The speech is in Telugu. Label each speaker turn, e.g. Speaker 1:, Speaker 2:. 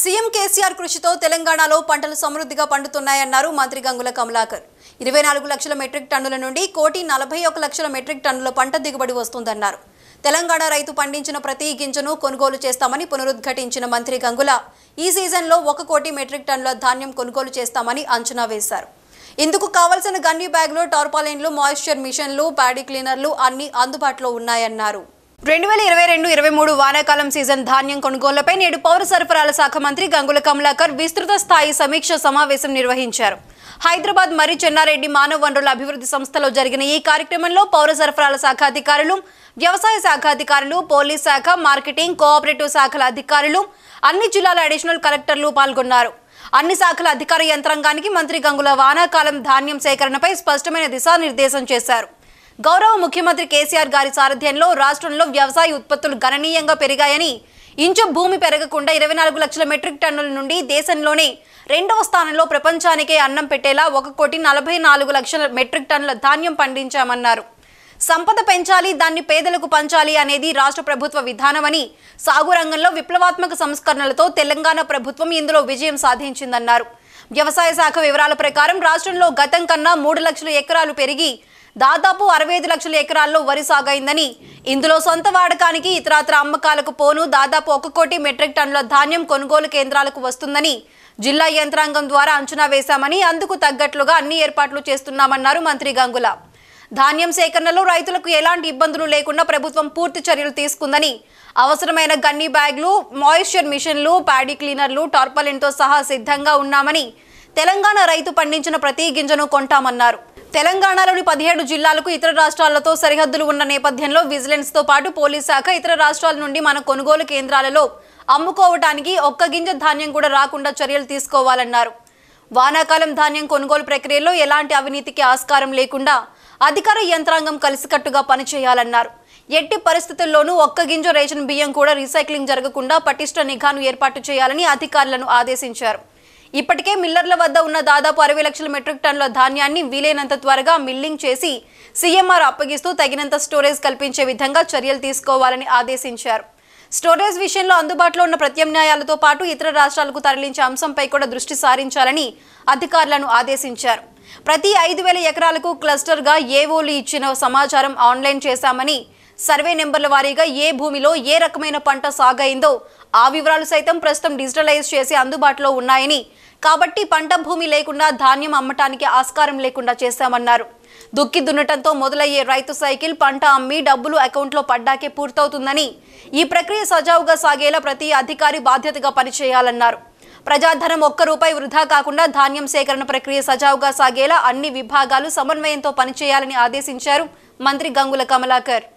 Speaker 1: సీఎం కేసీఆర్ కృషితో తెలంగాణలో పంటలు సమృద్ధిగా పండుతున్నాయన్నారు మంత్రి గంగుల కమలాకర్ ఇరవై నాలుగు లక్షల మెట్రిక్ టన్నుల నుండి కోటి నలభై ఒక లక్షల మెట్రిక్ టన్నుల పంట దిగుబడి వస్తుందన్నారు తెలంగాణ రైతు పండించిన ప్రతి గింజను కొనుగోలు చేస్తామని పునరుద్ఘటించిన మంత్రి గంగుల ఈ సీజన్లో ఒక కోటి మెట్రిక్ టన్నుల ధాన్యం కొనుగోలు చేస్తామని అంచనా వేశారు ఇందుకు కావలసిన గన్ని బ్యాగ్లు టార్పాలైన్లు మాయిశ్చర్ మిషన్లు ప్యాడీ క్లీనర్లు అన్ని అందుబాటులో ఉన్నాయన్నారు రెండు వేల ఇరవై రెండు ఇరవై మూడు వానాకాలం సీజన్ ధాన్యం కొనుగోళ్లపై నేడు పౌర సరఫరాల శాఖ మంత్రి గంగుల కమలాకర్ విస్తృత స్థాయి సమీక్ష సమావేశం నిర్వహించారు హైదరాబాద్ మరి చెన్నారెడ్డి మానవ వనరుల అభివృద్ధి సంస్థలో జరిగిన ఈ కార్యక్రమంలో పౌర సరఫరాల శాఖ అధికారులు వ్యవసాయ శాఖ అధికారులు పోలీస్ శాఖ మార్కెటింగ్ కోఆపరేటివ్ శాఖల అధికారులు అన్ని జిల్లాల అడిషనల్ కలెక్టర్లు పాల్గొన్నారు అన్ని శాఖల అధికార యంత్రాంగానికి మంత్రి గంగుల వానాకాలం ధాన్యం సేకరణపై స్పష్టమైన దిశానిర్దేశం చేశారు గౌరవ ముఖ్యమంత్రి కేసీఆర్ గారి సారథ్యంలో రాష్ట్రంలో వ్యవసాయ ఉత్పత్తులు గణనీయంగా పెరిగాయని ఇంచు భూమి పెరగకుండా ఇరవై నాలుగు లక్షల మెట్రిక్ టన్నుల నుండి దేశంలోనే రెండవ స్థానంలో ప్రపంచానికే అన్నం పెట్టేలా ఒక కోటి నలభై నాలుగు లక్షల మెట్రిక్ టన్నుల ధాన్యం పండించామన్నారు సంపద పెంచాలి దాన్ని పేదలకు పంచాలి అనేది రాష్ట్ర ప్రభుత్వ విధానమని సాగు రంగంలో విప్లవాత్మక సంస్కరణలతో తెలంగాణ ప్రభుత్వం ఇందులో విజయం సాధించిందన్నారు వ్యవసాయ శాఖ వివరాల ప్రకారం రాష్ట్రంలో గతం కన్నా మూడు లక్షల ఎకరాలు పెరిగి దాదాపు అరవై ఐదు లక్షల ఎకరాల్లో వరి సాగైందని ఇందులో సొంత వాడకానికి ఇతరాత్ర అమ్మకాలకు పోను దాదాపు ఒక కోటి మెట్రిక్ టన్నుల ధాన్యం కొనుగోలు కేంద్రాలకు వస్తుందని జిల్లా యంత్రాంగం ద్వారా అంచనా వేశామని అందుకు తగ్గట్లుగా అన్ని ఏర్పాట్లు చేస్తున్నామన్నారు మంత్రి గంగుల ధాన్యం సేకరణలో రైతులకు ఎలాంటి ఇబ్బందులు లేకుండా ప్రభుత్వం పూర్తి చర్యలు తీసుకుందని అవసరమైన గన్ని బ్యాగ్లు మాయిశ్చర్ మిషన్లు ప్యాడీ క్లీనర్లు టార్పలిన్తో సహా సిద్ధంగా ఉన్నామని తెలంగాణ రైతు పండించిన ప్రతి గింజను కొంటామన్నారు తెలంగాణలోని పదిహేడు జిల్లాలకు ఇతర రాష్ట్రాలతో సరిహద్దులు ఉన్న నేపథ్యంలో విజిలెన్స్తో పాటు పోలీస్ శాఖ ఇతర రాష్ట్రాల నుండి మన కొనుగోలు కేంద్రాలలో అమ్ముకోవటానికి ఒక్క గింజ ధాన్యం కూడా రాకుండా చర్యలు తీసుకోవాలన్నారు వానాకాలం ధాన్యం కొనుగోలు ప్రక్రియలో ఎలాంటి అవినీతికి ఆస్కారం లేకుండా అధికార యంత్రాంగం కలిసికట్టుగా పనిచేయాలన్నారు ఎట్టి పరిస్థితుల్లోనూ ఒక్క గింజ రేషన్ బియ్యం కూడా రీసైక్లింగ్ జరగకుండా పటిష్ట నిఘాను ఏర్పాటు చేయాలని అధికారులను ఆదేశించారు ఇప్పటికే మిల్లర్ల వద్ద ఉన్న దాదాపు అరవై లక్షల మెట్రిక్ టన్నుల ధాన్యాన్ని వీలైనంత త్వరగా మిల్లింగ్ చేసి సీఎంఆర్ అప్పగిస్తూ తగినంత స్టోరేజ్ కల్పించే విధంగా చర్యలు తీసుకోవాలని ఆదేశించారు స్టోరేజ్ విషయంలో అందుబాటులో ఉన్న ప్రత్యామ్నాయాలతో పాటు ఇతర రాష్ట్రాలకు తరలించే అంశంపై కూడా దృష్టి సారించాలని అధికారులను ఆదేశించారు ప్రతి ఐదు వేల ఎకరాలకు క్లస్టర్గా ఏవోలు ఇచ్చిన సమాచారం ఆన్లైన్ చేశామని సర్వే నెంబర్ల వారీగా ఏ భూమిలో ఏ రకమైన పంట సాగైందో ఆ వివరాలు సైతం ప్రస్తుతం డిజిటలైజ్ చేసి అందుబాటులో ఉన్నాయని కాబట్టి పంట భూమి లేకుండా ధాన్యం అమ్మటానికి ఆస్కారం లేకుండా చేశామన్నారు దుక్కి దున్నటంతో మొదలయ్యే రైతు సైకిల్ పంట అమ్మి డబ్బులు అకౌంట్లో పడ్డాకే పూర్తవుతుందని ఈ ప్రక్రియ సజావుగా సాగేలా ప్రతి అధికారి బాధ్యతగా పనిచేయాలన్నారు ప్రజాధనం ఒక్క రూపాయి వృధా కాకుండా ధాన్యం సేకరణ ప్రక్రియ సజావుగా సాగేలా అన్ని విభాగాలు సమన్వయంతో పనిచేయాలని ఆదేశించారు మంత్రి గంగుల కమలాకర్